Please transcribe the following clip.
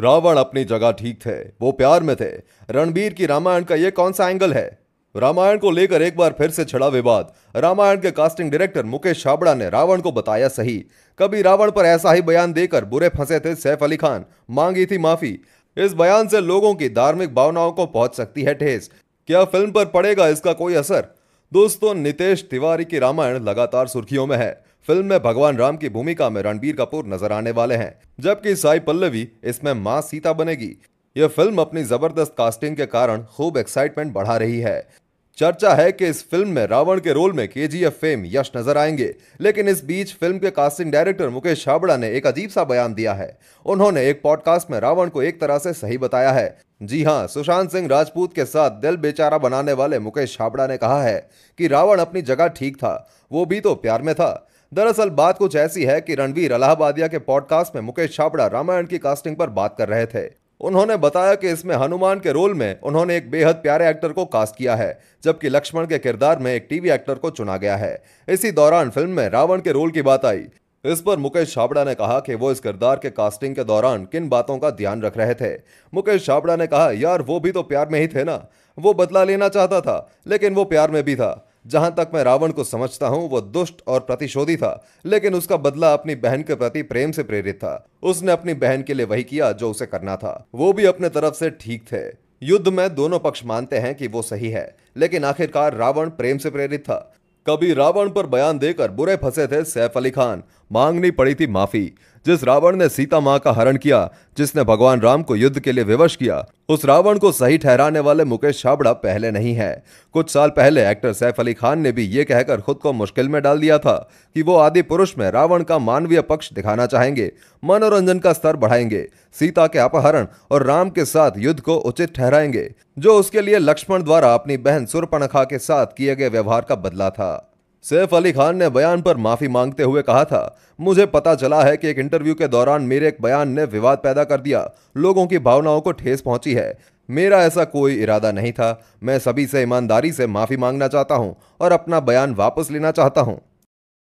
रावण अपनी जगह ठीक थे वो प्यार में थे रणबीर की रामायण का ये कौन सा एंगल है रामायण को लेकर एक बार फिर से छिड़ा विवाद रामायण के कास्टिंग डायरेक्टर मुकेश छाबड़ा ने रावण को बताया सही कभी रावण पर ऐसा ही बयान देकर बुरे फंसे थे सैफ अली खान मांगी थी माफी इस बयान से लोगों की धार्मिक भावनाओं को पहुंच सकती है ठेस क्या फिल्म पर पड़ेगा इसका कोई असर दोस्तों नितेश तिवारी की रामायण लगातार सुर्खियों में है फिल्म में भगवान राम की भूमिका में रणबीर कपूर नजर आने वाले हैं जबकि साई पल्लवी इसमें माँ सीता बनेगी यह फिल्म अपनी जबरदस्त कास्टिंग के कारण खूब एक्साइटमेंट बढ़ा रही है चर्चा है कि इस फिल्म में रावण के रोल में केजीएफ फेम यश नजर आएंगे लेकिन इस बीच फिल्म के कास्टिंग डायरेक्टर मुकेश छाबड़ा ने एक अजीब सा बयान दिया है उन्होंने एक पॉडकास्ट में रावण को एक तरह से सही बताया है जी हाँ सुशांत सिंह राजपूत के साथ दिल बेचारा बनाने वाले मुकेश छाबड़ा ने कहा है कि रावण अपनी जगह ठीक था वो भी तो प्यार में था दरअसल बात कुछ ऐसी है कि रणवीर अलाहाबादिया के पॉडकास्ट में मुकेश छाबड़ा रामायण की कास्टिंग पर बात कर रहे थे उन्होंने बताया कि इसमें हनुमान के रोल में उन्होंने एक बेहद प्यारे एक्टर को कास्ट किया है जबकि लक्ष्मण के किरदार में एक टीवी एक्टर को चुना गया है इसी दौरान फिल्म में रावण के रोल की बात आई इस पर मुकेश छाबड़ा ने कहा कि वो इस किरदार के कास्टिंग के दौरान किन बातों का ध्यान रख रहे थे मुकेश छाबड़ा ने कहा यार वो भी तो प्यार में ही थे ना वो बदला लेना चाहता था लेकिन वो प्यार में भी था जहां तक मैं रावण को समझता हूं वो दुष्ट और प्रतिशोधी था लेकिन उसका बदला अपनी बहन के प्रति प्रेम से प्रेरित था उसने अपनी बहन के लिए वही किया जो उसे करना था वो भी अपने तरफ से ठीक थे युद्ध में दोनों पक्ष मानते हैं कि वो सही है लेकिन आखिरकार रावण प्रेम से प्रेरित था कभी रावण पर बयान देकर बुरे फंसे थे सैफ अली खान मांगनी पड़ी थी माफी जिस रावण ने सीता माँ का हरण किया जिसने भगवान राम को युद्ध के लिए विवश किया उस रावण को सही ठहराने वाले मुकेश छाबड़ा पहले नहीं है कुछ साल पहले एक्टर सैफ अली खान ने भी ये कहकर खुद को मुश्किल में डाल दिया था कि वो आदि पुरुष में रावण का मानवीय पक्ष दिखाना चाहेंगे मनोरंजन का स्तर बढ़ाएंगे सीता के अपहरण और राम के साथ युद्ध को उचित ठहराएंगे जो उसके लिए लक्ष्मण द्वारा अपनी बहन सुरपनखा के साथ किए गए व्यवहार का बदला था सैफ अली खान ने बयान पर माफी मांगते हुए कहा था मुझे पता चला है कि एक इंटरव्यू के दौरान मेरे एक बयान ने विवाद पैदा कर दिया लोगों की भावनाओं को ठेस पहुंची है मेरा ऐसा कोई इरादा नहीं था मैं सभी से ईमानदारी से माफी मांगना चाहता हूं और अपना बयान वापस लेना चाहता हूं